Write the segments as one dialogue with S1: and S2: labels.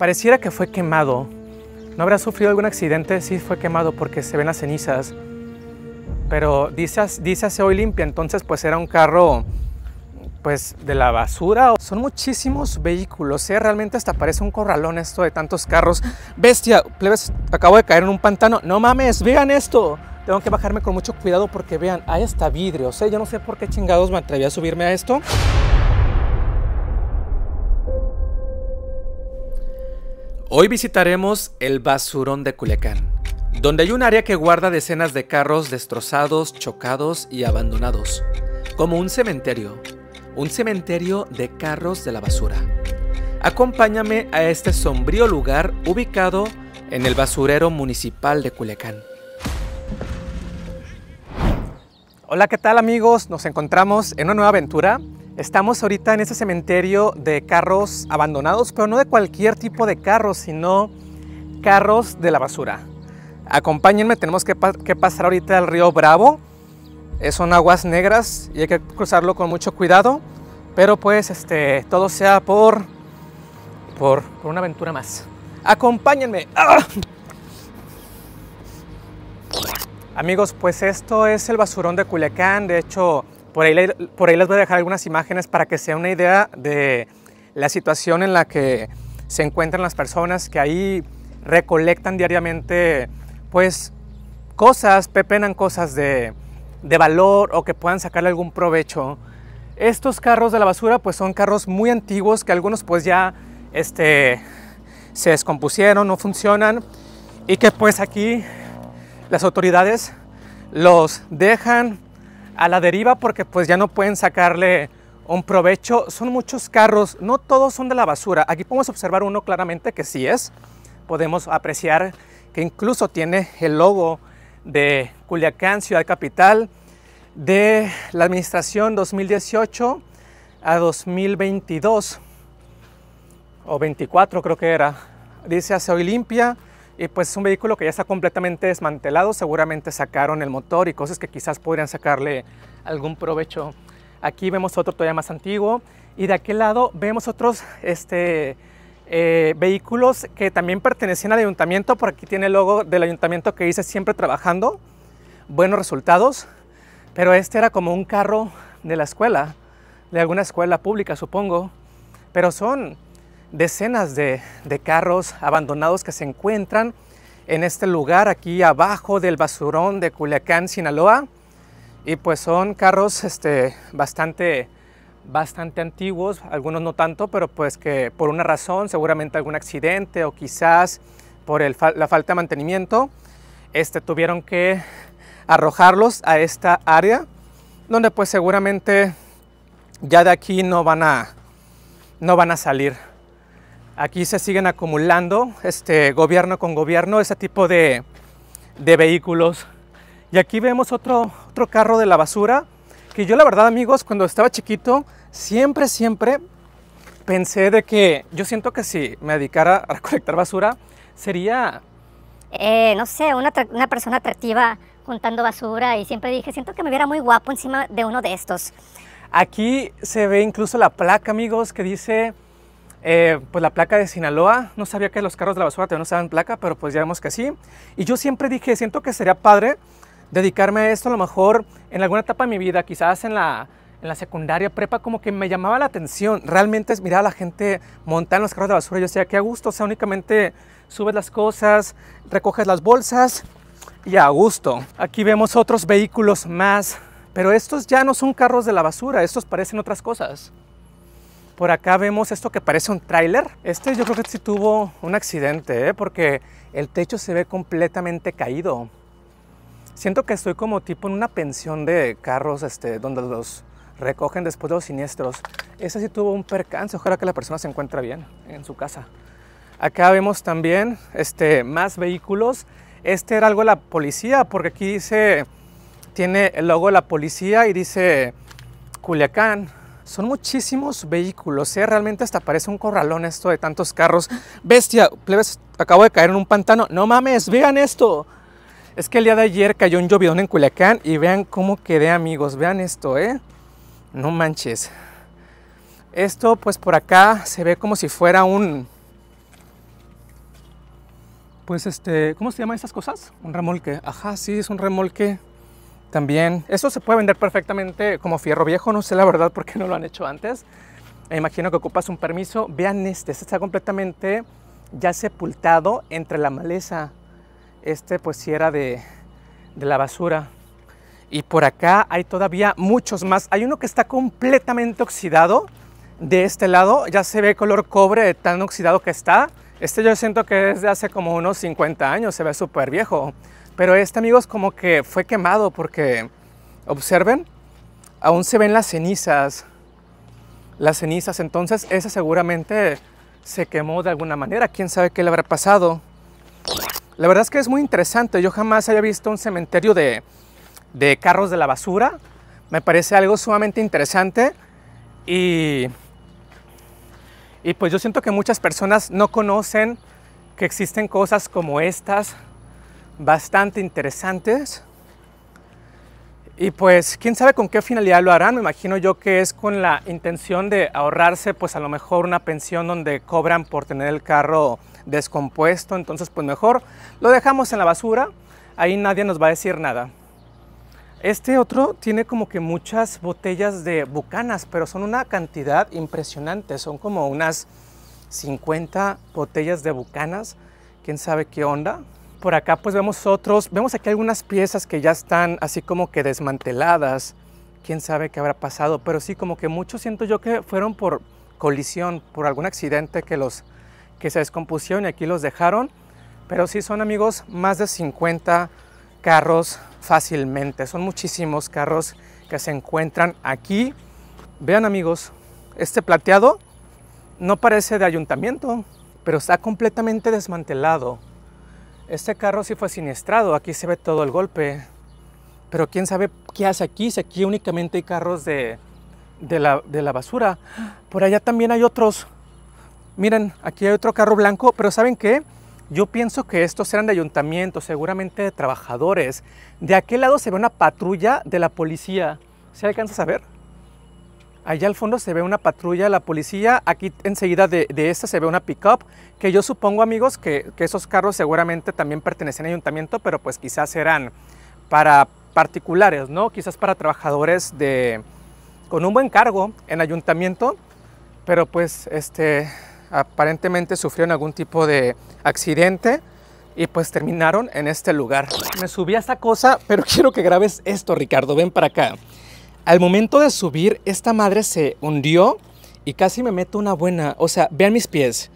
S1: Pareciera que fue quemado. No habrá sufrido algún accidente, sí fue quemado porque se ven las cenizas. Pero dice, dice hoy hoy limpia, entonces pues era un carro pues de la basura. Son muchísimos vehículos, ¿eh? realmente hasta parece un corralón esto de tantos carros. Bestia, plebes, acabo de caer en un pantano. No mames, vean esto. Tengo que bajarme con mucho cuidado porque vean, está vidrio, o sea Yo no sé por qué chingados me atreví a subirme a esto. Hoy visitaremos el basurón de Culecán, donde hay un área que guarda decenas de carros destrozados, chocados y abandonados, como un cementerio, un cementerio de carros de la basura. Acompáñame a este sombrío lugar ubicado en el basurero municipal de Culiacán. Hola, ¿qué tal amigos? Nos encontramos en una nueva aventura Estamos ahorita en este cementerio de carros abandonados, pero no de cualquier tipo de carros, sino carros de la basura. Acompáñenme, tenemos que, pasar ahorita al río Bravo. Eh, son aguas negras y hay que cruzarlo con mucho cuidado, pero pues este, todo sea por, por, una aventura más. Acompáñenme. ¡Ah! Amigos, pues esto es el basurón de Culiacán, de hecho por ahí, les voy a dejar algunas imágenes para que sea una idea de la situación en la que se encuentran las personas que ahí recolectan diariamente pues cosas, pepenan cosas de, valor o que puedan sacarle algún provecho. Estos carros de la basura pues son carros muy antiguos que algunos pues ya este, se descompusieron, no funcionan y que pues aquí las autoridades los dejan a la deriva porque pues ya no pueden sacarle un provecho. Son muchos carros, no todos son de la basura. Aquí podemos observar uno claramente que sí es. Podemos apreciar que incluso tiene el logo de Culiacán, ciudad capital, de la administración 2018 a 2022 o 24 creo que era. Dice hace hoy limpia, y pues es un vehículo que ya está completamente desmantelado, seguramente sacaron el motor y cosas que quizás podrían sacarle algún provecho. Aquí vemos otro todavía más antiguo y de aquel lado vemos otros este, eh, vehículos que también pertenecían al ayuntamiento, por aquí tiene el logo del ayuntamiento que dice siempre trabajando, buenos resultados, pero este era como un carro de la escuela, de alguna escuela pública supongo, pero son decenas de, carros abandonados que se encuentran en este lugar aquí abajo del basurón de Culiacán, Sinaloa. Y pues son carros este, bastante, bastante antiguos, algunos no tanto, pero pues que por una razón, seguramente algún accidente o quizás por la falta de mantenimiento, este, tuvieron que arrojarlos a esta área, donde pues seguramente ya de aquí no van a, no van a salir. Aquí se siguen acumulando, este, gobierno con gobierno, ese tipo de, vehículos. Y aquí vemos otro, otro carro de la basura, que yo la verdad amigos, cuando estaba chiquito, siempre, siempre pensé de que yo siento que si me dedicara a recolectar basura, sería... Eh, no sé, una, una persona atractiva juntando basura y siempre dije, siento que me viera muy guapo encima de uno de estos. Aquí se ve incluso la placa, amigos, que dice eh, pues la placa de Sinaloa, no sabía que los carros de la basura también usaban placa, pero pues ya vemos que sí. Y yo siempre dije, siento que sería padre dedicarme a esto a lo mejor en alguna etapa de mi vida, quizás en la, secundaria, prepa, como que me llamaba la atención. Realmente es mirar a la gente montar en los carros de basura. Yo decía, qué a gusto, o sea, únicamente subes las cosas, recoges las bolsas y a gusto. Aquí vemos otros vehículos más, pero estos ya no son carros de la basura, estos parecen otras cosas. Por acá vemos esto que parece un tráiler. Este yo creo que sí tuvo un accidente, ¿eh? porque el techo se ve completamente caído. Siento que estoy como tipo en una pensión de carros este, donde los recogen después de los siniestros. Este sí tuvo un percance, ojalá que la persona se encuentra bien en su casa. Acá vemos también este, más vehículos. Este era algo de la policía, porque aquí dice, tiene el logo de la policía y dice Culiacán, son muchísimos vehículos, ¿eh? realmente hasta parece un corralón esto de tantos carros. Bestia, acabo de caer en un pantano. No mames, vean esto. Es que el día de ayer cayó un llovidón en Culiacán y vean cómo quedé, amigos. Vean esto, ¿eh? No manches. Esto, pues por acá se ve como si fuera un. Pues este. ¿Cómo se llaman estas cosas? Un remolque. Ajá, sí, es un remolque. También, eso se puede vender perfectamente como fierro viejo, no sé la verdad por qué no lo han hecho antes. Me imagino que ocupas un permiso. Vean este, este está completamente ya sepultado entre la maleza. Este pues si era de, la basura. Y por acá hay todavía muchos más. Hay uno que está completamente oxidado. De este lado ya se ve color cobre tan oxidado que está. Este yo siento que es de hace como unos 50 años, se ve súper viejo. Pero este, amigos, como que fue quemado porque, observen, aún se ven las cenizas. Las cenizas, entonces, esa seguramente se quemó de alguna manera. ¿Quién sabe qué le habrá pasado? La verdad es que es muy interesante. Yo jamás había visto un cementerio de, carros de la basura. Me parece algo sumamente interesante. Y, y pues yo siento que muchas personas no conocen que existen cosas como estas bastante interesantes. Y pues quién sabe con qué finalidad lo harán, me imagino yo que es con la intención de ahorrarse pues a lo mejor una pensión donde cobran por tener el carro descompuesto, entonces pues mejor lo dejamos en la basura, ahí nadie nos va a decir nada. Este otro tiene como que muchas botellas de bucanas, pero son una cantidad impresionante, son como unas 50 botellas de bucanas, quién sabe qué onda. Por acá pues vemos otros, vemos aquí algunas piezas que ya están así como que desmanteladas. Quién sabe qué habrá pasado, pero sí como que muchos siento yo que fueron por colisión, por algún accidente que los que se descompusieron y aquí los dejaron. Pero sí son amigos más de 50 carros fácilmente. Son muchísimos carros que se encuentran aquí. Vean amigos, este plateado no parece de ayuntamiento, pero está completamente desmantelado. Este carro sí fue siniestrado, aquí se ve todo el golpe. Pero quién sabe qué hace aquí, si aquí únicamente hay carros de, la, basura. Por allá también hay otros. Miren, aquí hay otro carro blanco, pero ¿saben qué? Yo pienso que estos eran de ayuntamiento, seguramente de trabajadores. De aquel lado se ve una patrulla de la policía. ¿Se alcanza a ver? Allá al fondo se ve una patrulla de la policía, aquí enseguida de, esta se ve una pickup que yo supongo amigos que, esos carros seguramente también pertenecen al ayuntamiento, pero pues quizás eran para particulares, ¿no? Quizás para trabajadores de, con un buen cargo en ayuntamiento, pero pues este, aparentemente sufrieron algún tipo de accidente y pues terminaron en este lugar. Me subí a esta cosa, pero quiero que grabes esto, Ricardo, ven para acá al momento de subir, esta madre se hundió y casi me meto una buena. O sea, vean mis pies.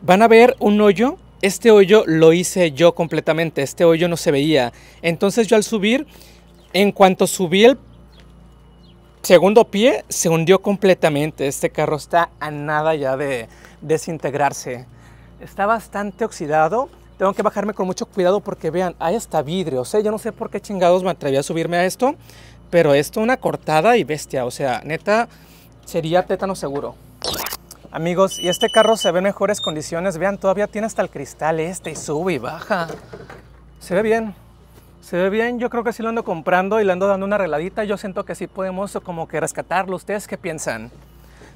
S1: Van a ver un hoyo. Este hoyo lo hice yo completamente. Este hoyo no se veía. Entonces yo al subir, en cuanto subí el segundo pie, se hundió completamente. Este carro está a nada ya de desintegrarse. Está bastante oxidado. Tengo que bajarme con mucho cuidado porque vean, ahí está vidrio. O ¿eh? sea, yo no sé por qué chingados me atreví a subirme a esto. Pero esto una cortada y bestia, o sea, neta, sería tétano seguro. Amigos, y este carro se ve en mejores condiciones. Vean, todavía tiene hasta el cristal este y sube y baja. Se ve bien. Se ve bien, yo creo que sí lo ando comprando y le ando dando una arregladita. Yo siento que sí podemos como que rescatarlo. ¿Ustedes qué piensan?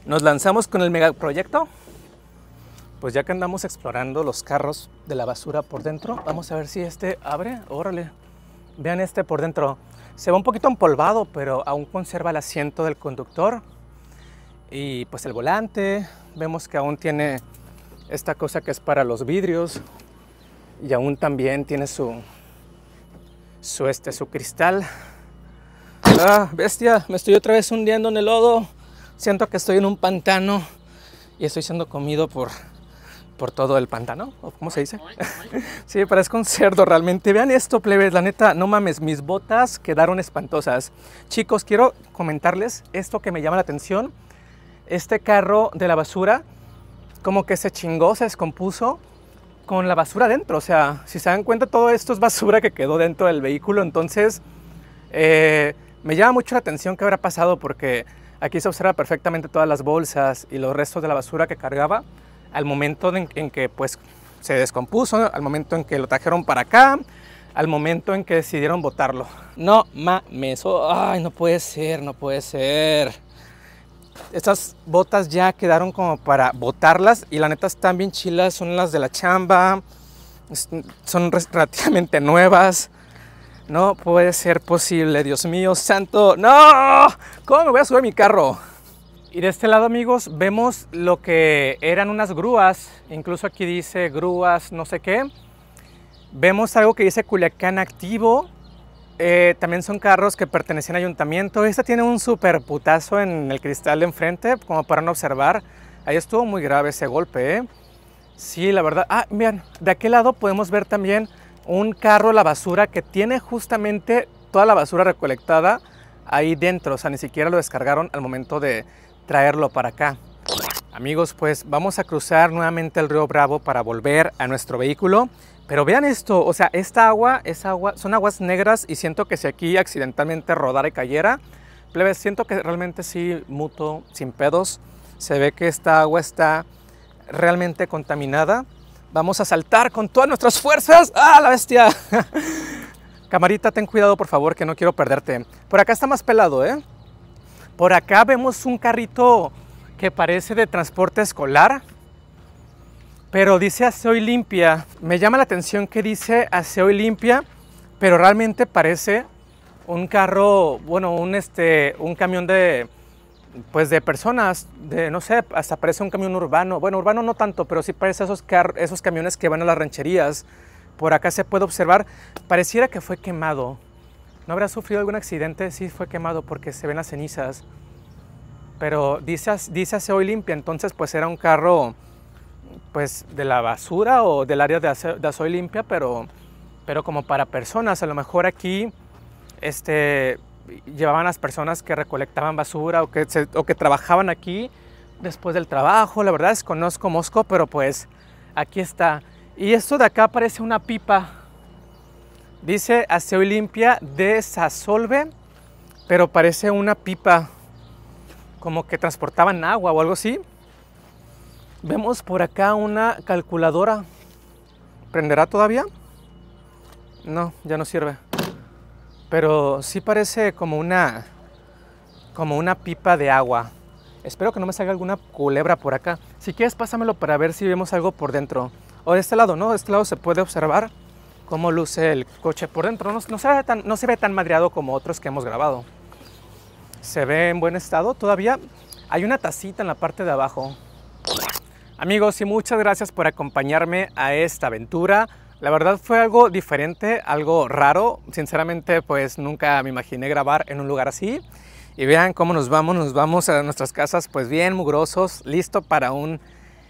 S1: ¿Nos lanzamos con el megaproyecto? Pues ya que andamos explorando los carros de la basura por dentro, vamos a ver si este abre. Órale, vean este por dentro. Se va un poquito empolvado, pero aún conserva el asiento del conductor. Y pues el volante, vemos que aún tiene esta cosa que es para los vidrios. Y aún también tiene su, su, este, su cristal. Ah, bestia, me estoy otra vez hundiendo en el lodo. Siento que estoy en un pantano y estoy siendo comido por por todo el pantano, ¿cómo se dice? sí, parezco un cerdo realmente. Vean esto, plebes, la neta, no mames, mis botas quedaron espantosas. Chicos, quiero comentarles esto que me llama la atención. Este carro de la basura, como que se chingó, se descompuso con la basura dentro. O sea, si se dan cuenta, todo esto es basura que quedó dentro del vehículo. Entonces, eh, me llama mucho la atención qué habrá pasado porque aquí se observa perfectamente todas las bolsas y los restos de la basura que cargaba al momento en que pues se descompuso, al momento en que lo trajeron para acá, al momento en que decidieron botarlo. No mames, oh, ay, no puede ser, no puede ser. Estas botas ya quedaron como para botarlas y la neta están bien chilas, son las de la chamba, son relativamente nuevas. No puede ser posible, Dios mío santo. No, ¿cómo me voy a subir a mi carro? Y de este lado amigos vemos lo que eran unas grúas, incluso aquí dice grúas no sé qué. Vemos algo que dice Culiacán Activo, eh, también son carros que pertenecían al ayuntamiento. Este tiene un super putazo en el cristal de enfrente, como para observar. Ahí estuvo muy grave ese golpe, ¿eh? Sí, la verdad. Ah, miren, de aquel lado podemos ver también un carro la basura que tiene justamente toda la basura recolectada ahí dentro. O sea, ni siquiera lo descargaron al momento de, traerlo para acá. Amigos, pues vamos a cruzar nuevamente el río Bravo para volver a nuestro vehículo. Pero vean esto, o sea, esta agua, es agua, son aguas negras y siento que si aquí accidentalmente rodara y cayera, plebes, siento que realmente sí muto, sin pedos. Se ve que esta agua está realmente contaminada. Vamos a saltar con todas nuestras fuerzas. ¡Ah, la bestia! Camarita, ten cuidado, por favor, que no quiero perderte. Por acá está más pelado, ¿eh? Por acá vemos un carrito que parece de transporte escolar, pero dice aseo y limpia. Me llama la atención que dice aseo y limpia, pero realmente parece un carro, bueno, un, este, un camión de, pues de personas, de no sé, hasta parece un camión urbano. Bueno, urbano no tanto, pero sí parece esos, esos camiones que van a las rancherías. Por acá se puede observar, pareciera que fue quemado no habrá sufrido algún accidente sí fue quemado porque se ven las cenizas. Pero dice, dice hoy limpia, entonces pues era un carro pues de la basura o del área de, Limpia, pero, pero como para personas. A lo mejor aquí este, llevaban las personas que recolectaban basura o que, que trabajaban aquí después del trabajo. La verdad es conozco Mosco, pero pues aquí está. Y esto de acá parece una pipa Dice aseo y limpia desasolve, pero parece una pipa, como que transportaban agua o algo así. Vemos por acá una calculadora. ¿Prenderá todavía? No, ya no sirve. Pero sí parece como una como una pipa de agua. Espero que no me salga alguna culebra por acá. Si quieres, pásamelo para ver si vemos algo por dentro. O de este lado, ¿no? De este lado se puede observar cómo luce el coche por dentro. No, no, se ve tan, no se ve tan madreado como otros que hemos grabado. Se ve en buen estado. Todavía hay una tacita en la parte de abajo. Amigos, y muchas gracias por acompañarme a esta aventura. La verdad fue algo diferente, algo raro. Sinceramente, pues nunca me imaginé grabar en un lugar así. Y vean cómo nos vamos, nos vamos a nuestras casas pues bien mugrosos, listo para un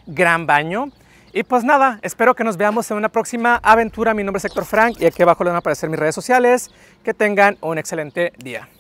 S1: gran baño. Y pues nada, espero que nos veamos en una próxima aventura. Mi nombre es Héctor Frank y aquí abajo les van a aparecer mis redes sociales. Que tengan un excelente día.